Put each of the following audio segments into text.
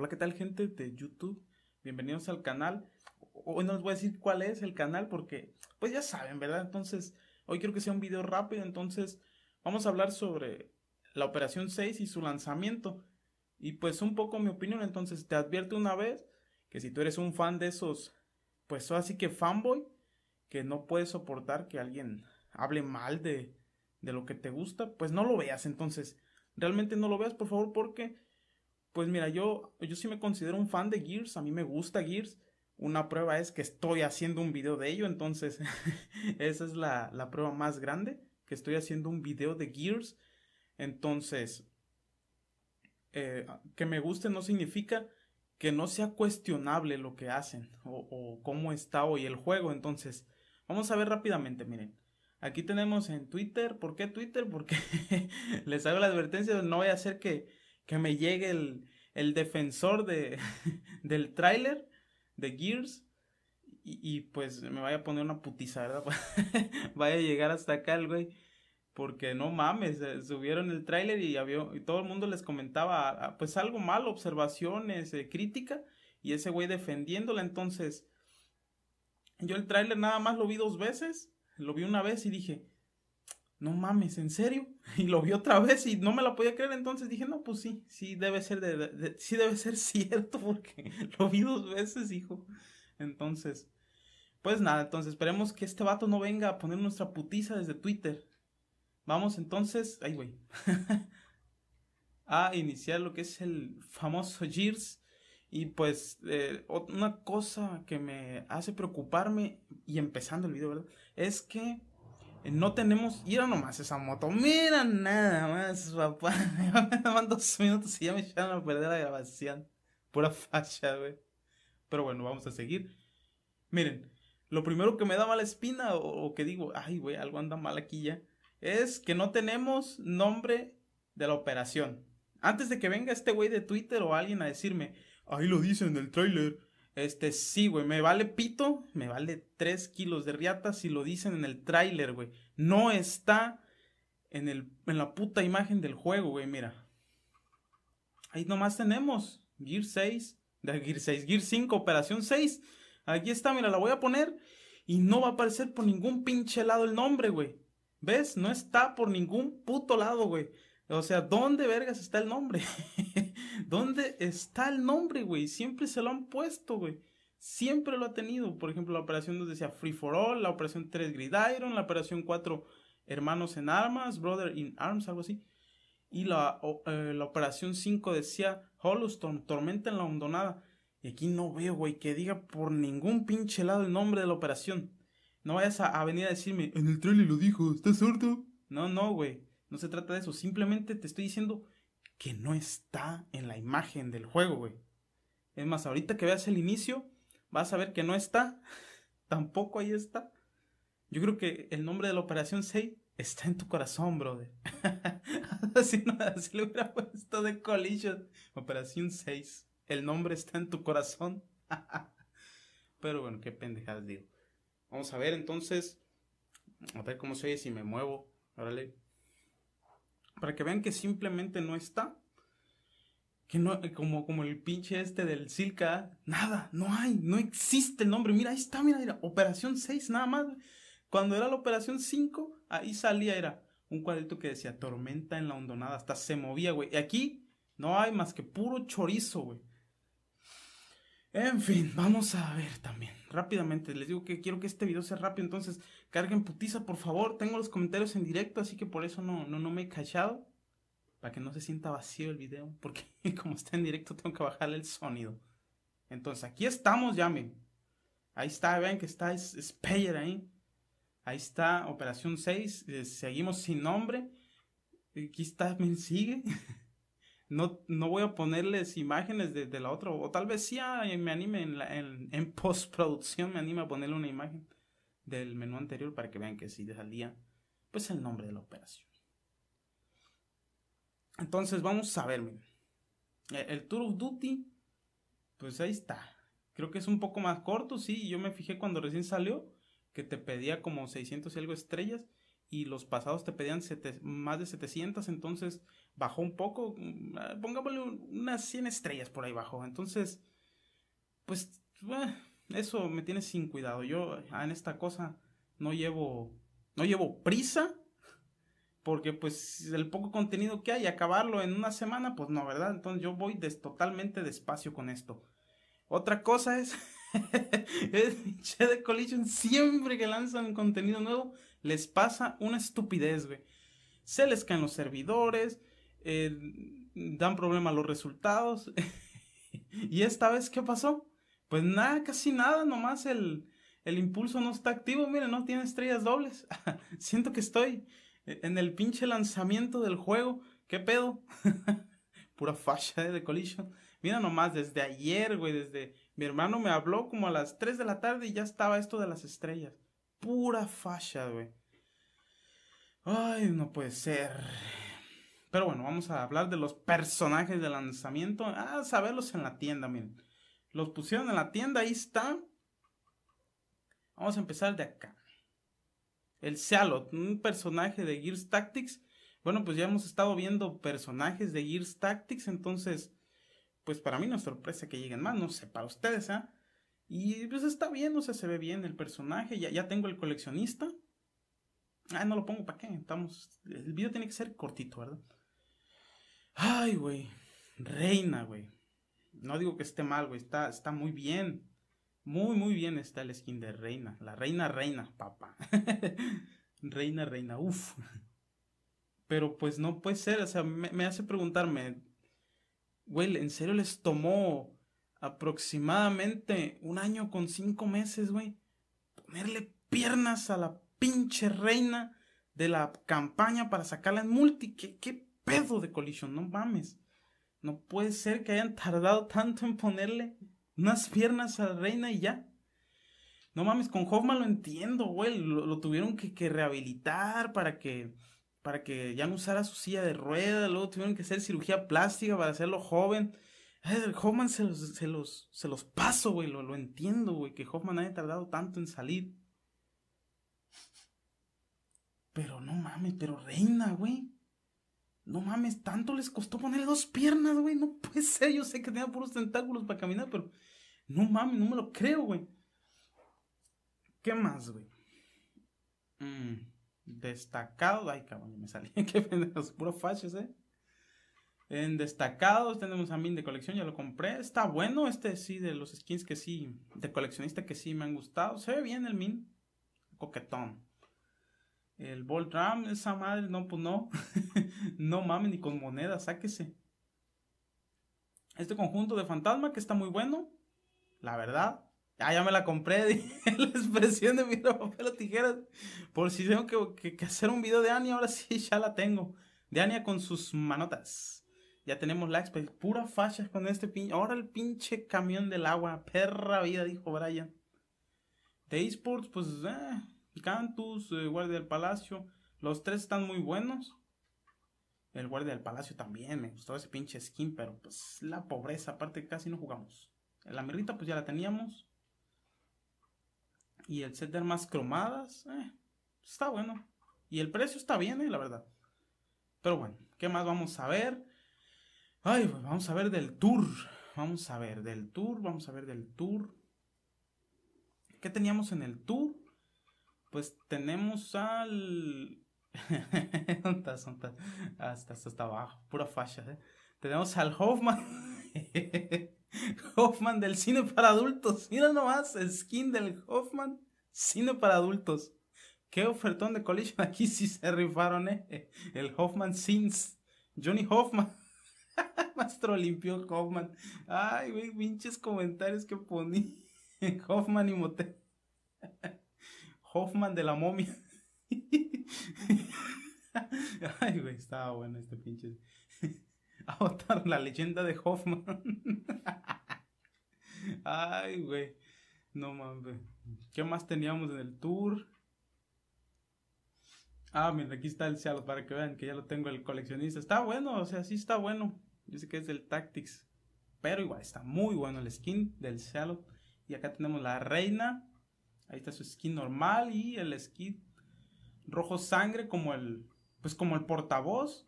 Hola, ¿qué tal gente de YouTube? Bienvenidos al canal. Hoy no les voy a decir cuál es el canal porque, pues ya saben, ¿verdad? Entonces, hoy quiero que sea un video rápido, entonces vamos a hablar sobre la Operación 6 y su lanzamiento. Y pues un poco mi opinión, entonces te advierto una vez que si tú eres un fan de esos, pues así que fanboy, que no puedes soportar que alguien hable mal de, de lo que te gusta, pues no lo veas. Entonces, realmente no lo veas, por favor, porque pues mira, yo, yo sí me considero un fan de Gears, a mí me gusta Gears. Una prueba es que estoy haciendo un video de ello, entonces esa es la, prueba más grande, que estoy haciendo un video de Gears. Entonces, eh, que me guste no significa que no sea cuestionable lo que hacen o, o, cómo está hoy el juego. Entonces, vamos a ver rápidamente, miren. Aquí tenemos en Twitter, ¿por qué Twitter? Porque les hago la advertencia, no voy a hacer que que me llegue el, el defensor de, del tráiler de Gears y, pues me vaya a poner una putiza, ¿verdad? vaya a llegar hasta acá el güey. Porque no mames, eh, subieron el tráiler y, y todo el mundo les comentaba pues algo malo, observaciones, eh, crítica, y ese güey defendiéndola. Entonces, yo el tráiler nada más lo vi dos veces, lo vi una vez y dije, no mames, ¿en serio? Y lo vi otra vez y no me la podía creer, entonces dije, no, pues sí, sí debe ser, de, sí debe ser cierto, porque lo vi dos veces, hijo. Entonces, pues nada, entonces esperemos que este vato no venga a poner nuestra putiza desde Twitter. Vamos entonces, ay güey, a iniciar lo que es el famoso Gears. Y pues eh, una cosa que me hace preocuparme, y empezando el video, ¿verdad? Es que no tenemos, era nomás esa moto, mira nada más, papá. Me daban dos minutos y ya me echaron a perder la grabación. Pura facha, güey. Pero bueno, vamos a seguir. Miren, lo primero que me da mala espina o, que digo, ay, güey, algo anda mal aquí ya, es que no tenemos nombre de la operación. Antes de que venga este güey de Twitter o alguien a decirme, ahí lo dicen en el trailer, este, sí, güey, me vale pito, me vale 3 kilos de riata si lo dicen en el tráiler, güey. No está en, en la puta imagen del juego, güey, mira. Ahí nomás tenemos Gear 6, de Gear 6, Gear 5, Operación 6. Aquí está, mira, la voy a poner y no va a aparecer por ningún pinche lado el nombre, güey. ¿Ves? No está por ningún puto lado, güey. O sea, ¿dónde vergas está el nombre? ¿Dónde está el nombre, güey? Siempre se lo han puesto, güey. Siempre lo ha tenido. Por ejemplo, la operación 2 decía Free for All, la operación 3 Gridiron, la operación 4 Hermanos en Armas, Brother in Arms, algo así. Y la, eh, operación 5 decía Holostorm, Tormenta en la Hondonada. Y aquí no veo, güey, que diga por ningún pinche lado el nombre de la operación. No vayas a, a venir a decirme, en el trailer lo dijo, ¿estás sordo? No, no, güey. No se trata de eso. Simplemente te estoy diciendo que no está en la imagen del juego, güey. Es más, ahorita que veas el inicio, vas a ver que no está. Tampoco ahí está. Yo creo que el nombre de la operación 6 está en tu corazón, brother. así, no, así le hubiera puesto de collision. Operación 6. El nombre está en tu corazón. Pero bueno, qué pendejadas digo. Vamos a ver entonces. A ver cómo se oye si me muevo. Órale. Para que vean que simplemente no está. Que no, como, como el pinche este del Silca, nada, no hay, no existe el nombre. Mira, ahí está, mira, mira, Operación 6, nada más. Cuando era la Operación 5, ahí salía, era un cuadrito que decía tormenta en la hondonada, hasta se movía, güey. Y aquí no hay más que puro chorizo, güey. En fin, vamos a ver también. Rápidamente, les digo que quiero que este video sea rápido, entonces carguen putiza, por favor. Tengo los comentarios en directo, así que por eso no, no, no me he callado. Para que no se sienta vacío el video, porque como está en directo tengo que bajarle el sonido. Entonces, aquí estamos ya, Ahí está, vean que está Speyer ahí. Ahí está Operación 6, eh, seguimos sin nombre. Aquí está, ¿Me sigue. no, voy a ponerles imágenes de, la otra. O tal vez sí me anime en, postproducción, me anime a ponerle una imagen del menú anterior para que vean que sí salía pues el nombre de la operación. Entonces vamos a ver, e, El, Tour of Duty, pues ahí está. Creo que es un poco más corto, sí. Yo me fijé cuando recién salió que te pedía como 600 y algo estrellas y los pasados te pedían más de 700, entonces bajó un poco, mm, ah, pongámosle unas 100 estrellas por ahí bajó. Entonces, pues eh, eso me tiene sin cuidado. Yo ah, en esta cosa no llevo no llevo prisa porque pues el poco contenido que hay acabarlo en una semana, pues no, ¿verdad? Entonces yo voy totalmente despacio con esto. Otra cosa es, es de Collision siempre que lanzan contenido nuevo les pasa una estupidez, güey. Se les caen los servidores, eh, dan problema a los resultados. y esta vez, ¿qué pasó? Pues nada, casi nada, nomás el, el impulso no está activo, miren, no tiene estrellas dobles. Siento que estoy en el pinche lanzamiento del juego. ¿Qué pedo? Pura falla de The Collision. Mira nomás, desde ayer, güey, desde mi hermano me habló como a las 3 de la tarde y ya estaba esto de las estrellas pura falla, güey. Ay, no puede ser. Pero bueno, vamos a hablar de los personajes del lanzamiento. Ah, saberlos en la tienda, miren. Los pusieron en la tienda, ahí están. Vamos a empezar de acá. El Sealot, un personaje de Gears Tactics. Bueno, pues ya hemos estado viendo personajes de Gears Tactics, entonces, pues para mí no es sorpresa que lleguen más, no sé, para ustedes, ¿ah? ¿eh? Y pues está bien, o sea, se ve bien el personaje. Ya, ya tengo el coleccionista. Ah, no lo pongo, ¿para qué? Estamos. El video tiene que ser cortito, ¿verdad? Ay, güey. Reina, güey. No digo que esté mal, güey. Está, está muy bien. Muy, muy bien está el skin de Reina. La Reina, Reina, papá. reina, Reina, uff. Pero pues no puede ser. O sea, me, me hace preguntarme. Güey, ¿en serio les tomó aproximadamente un año con cinco meses, güey, ponerle piernas a la pinche reina de la campaña para sacarla en multi. ¿Qué, qué pedo de colisión? No mames. No puede ser que hayan tardado tanto en ponerle unas piernas a la reina y ya. No mames, con Hoffman lo entiendo, güey. Lo, tuvieron que, rehabilitar para que, para que ya no usara su silla de ruedas. Luego tuvieron que hacer cirugía plástica para hacerlo joven. Eh, Hoffman se los, se los, paso, güey. Lo, entiendo, güey. Que Hoffman haya tardado tanto en salir. Pero no mames, pero Reina, güey. No mames, tanto les costó ponerle dos piernas, güey. No puede ser. Yo sé que tenía puros tentáculos para caminar, pero no mames, no me lo creo, güey. ¿Qué más, güey? Mm, destacado. Ay, cabrón, me salí. Qué los puro fachos, eh. En destacados tenemos a Min de colección, ya lo compré. Está bueno este sí, de los skins que sí, de coleccionista que sí me han gustado. Se ve bien el Min. Coquetón. El ram esa madre, no, pues no. no mames, ni con moneda, sáquese. Este conjunto de fantasma que está muy bueno. La verdad. Ah, ya me la compré. la expresión de mi papel tijeras. Por si tengo que, hacer un video de Ania, ahora sí, ya la tengo. De Ania con sus manotas. Ya tenemos la expa. Pura fachas con este pinche. Ahora el pinche camión del agua. Perra vida, dijo Brian. De esports, pues, eh, Cantus, eh, Guardia del Palacio. Los tres están muy buenos. El Guardia del Palacio también. Me gustó ese pinche skin, pero pues la pobreza. Aparte, casi no jugamos. La mirrita, pues ya la teníamos. Y el set de armas cromadas. Eh, está bueno. Y el precio está bien, eh, la verdad. Pero bueno, ¿qué más vamos a ver? Ay, pues vamos a ver del tour. Vamos a ver del tour, vamos a ver del tour. ¿Qué teníamos en el tour? Pues tenemos al... Hasta, hasta, abajo, pura fascia. ¿eh? Tenemos al Hoffman. Hoffman del cine para adultos. Mira nomás, el skin del Hoffman, cine para adultos. Qué ofertón de collision aquí si se rifaron, ¿eh? El Hoffman Sins. Johnny Hoffman. Maestro limpio Hoffman. Ay, güey, pinches comentarios que poní. Hoffman y Motel. Hoffman de la momia. Ay, güey, estaba bueno este pinche. la leyenda de Hoffman. Ay, güey. No mames. ¿Qué más teníamos en el tour? Ah, mira, aquí está el cielo para que vean que ya lo tengo el coleccionista. Está bueno, o sea, sí está bueno. Yo sé que es del Tactics. Pero igual, está muy bueno el skin del Shallop. Y acá tenemos la reina. Ahí está su skin normal y el skin rojo sangre como el, pues como el portavoz.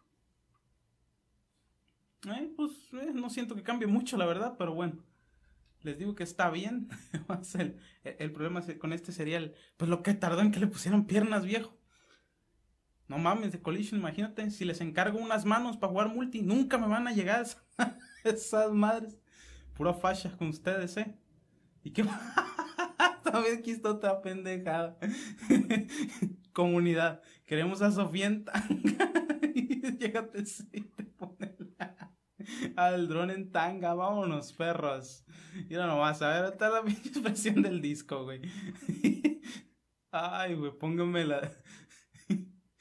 Eh, pues eh, no siento que cambie mucho la verdad, pero bueno. Les digo que está bien. el, problema con este sería el, pues lo que tardó en que le pusieran piernas viejo. No mames, de Collision, imagínate, si les encargo unas manos para jugar multi, nunca me van a llegar esas, madres. Pura facha con ustedes, ¿eh? ¿Y qué más? También aquí está otra pendejada. Comunidad, queremos a Sofía en tanga. Llegate, sí, te pone la... al dron en tanga. Vámonos, perros. Y no vas a ver, está la expresión del disco, güey. Ay, güey, póngamela... la...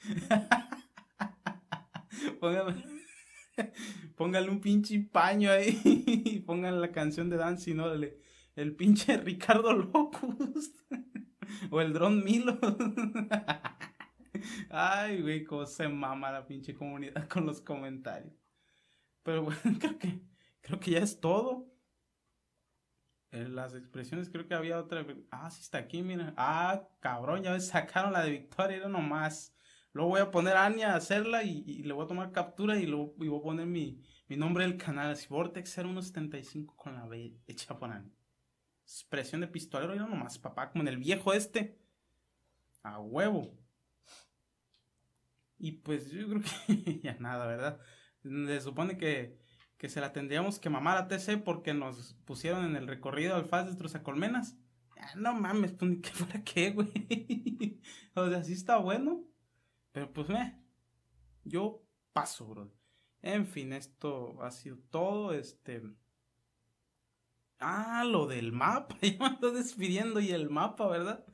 Pónganle un pinche paño ahí y pongan la canción de Dan ¿no? El, pinche Ricardo Locus o el Dron Milo. Ay, güey, cómo se mama la pinche comunidad con los comentarios. Pero bueno, creo que, creo que ya es todo. Eh, las expresiones, creo que había otra. Ah, sí, está aquí, mira. Ah, cabrón, ya sacaron la de Victoria, era nomás. Luego voy a poner a Anya a hacerla y, le voy a tomar captura y, lo, voy a poner mi, nombre del canal, así, Vortex 0175 con la B hecha por Anya. Expresión de pistolero, ya nomás, papá, como en el viejo este. A huevo. Y pues yo creo que ya nada, ¿verdad? Se supone que, se la tendríamos que mamar a TC porque nos pusieron en el recorrido al FAS de Colmenas. Ya ah, no mames, pues qué, güey. o sea, sí está bueno. Pero pues, me yo paso, bro. En fin, esto ha sido todo. Este. Ah, lo del mapa. Ya me ando despidiendo y el mapa, ¿verdad?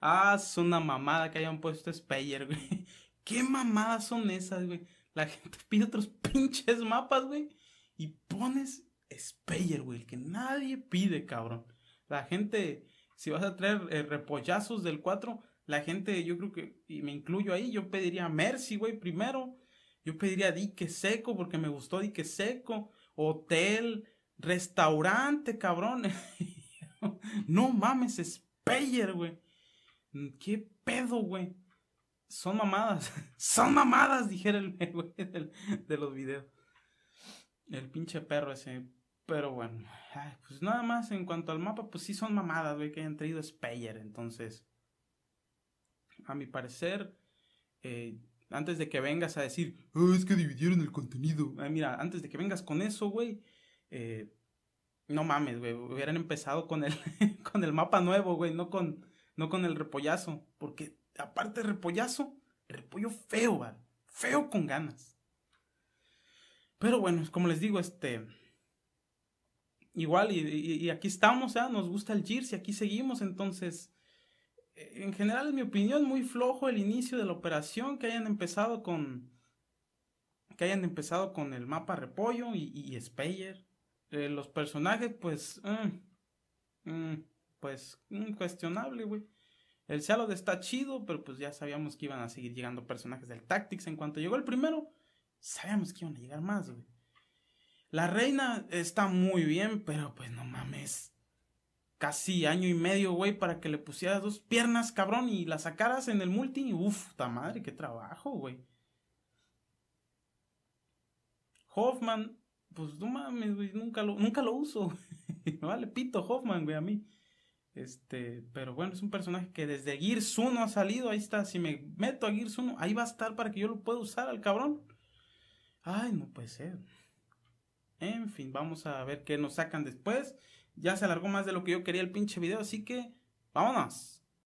Ah, es una mamada que hayan puesto Speyer, güey. ¿Qué mamadas son esas, güey? La gente pide otros pinches mapas, güey. Y pones Speyer, güey, que nadie pide, cabrón. La gente, si vas a traer eh, repollazos del 4, la gente, yo creo que, y me incluyo ahí, yo pediría Mercy, güey, primero. Yo pediría dique seco porque me gustó dique seco. Hotel, restaurante, cabrón. no mames, Speyer, güey. ¿Qué pedo, güey? Son mamadas. Son mamadas, dijera el güey de, los videos. El pinche perro ese. Pero bueno, pues nada más en cuanto al mapa, pues sí son mamadas, güey, que hayan traído Speyer. Entonces, a mi parecer, eh, antes de que vengas a decir, oh, es que dividieron el contenido. Eh, mira, antes de que vengas con eso, güey, eh, no mames, güey, hubieran empezado con el, con el mapa nuevo, güey, no con, no con el repollazo. Porque aparte de repollazo, repollo feo, feo con ganas. Pero bueno, como les digo, este... Igual, y, aquí estamos, ¿eh? nos gusta el Gears y aquí seguimos, entonces eh, en general, en mi opinión, muy flojo el inicio de la operación, que hayan empezado con que hayan empezado con el mapa repollo y, y Speyer. Eh, los personajes, pues, mm, mm, pues, mm, cuestionable, güey. El cielo está chido, pero pues ya sabíamos que iban a seguir llegando personajes del Tactics. En cuanto llegó el primero, sabíamos que iban a llegar más, güey. La reina está muy bien, pero pues no mames casi año y medio, güey, para que le pusieras dos piernas, cabrón, y la sacaras en el multi. Uf, ta madre, qué trabajo, güey. Hoffman, pues no mames, güey, nunca lo, nunca lo uso. vale, pito Hoffman, güey, a mí. Este, pero bueno, es un personaje que desde Gears 1 ha salido, ahí está. Si me meto a Gears 1, ahí va a estar para que yo lo pueda usar al cabrón. Ay, no puede ser. En fin, vamos a ver qué nos sacan después. Ya se alargó más de lo que yo quería el pinche video, así que vámonos.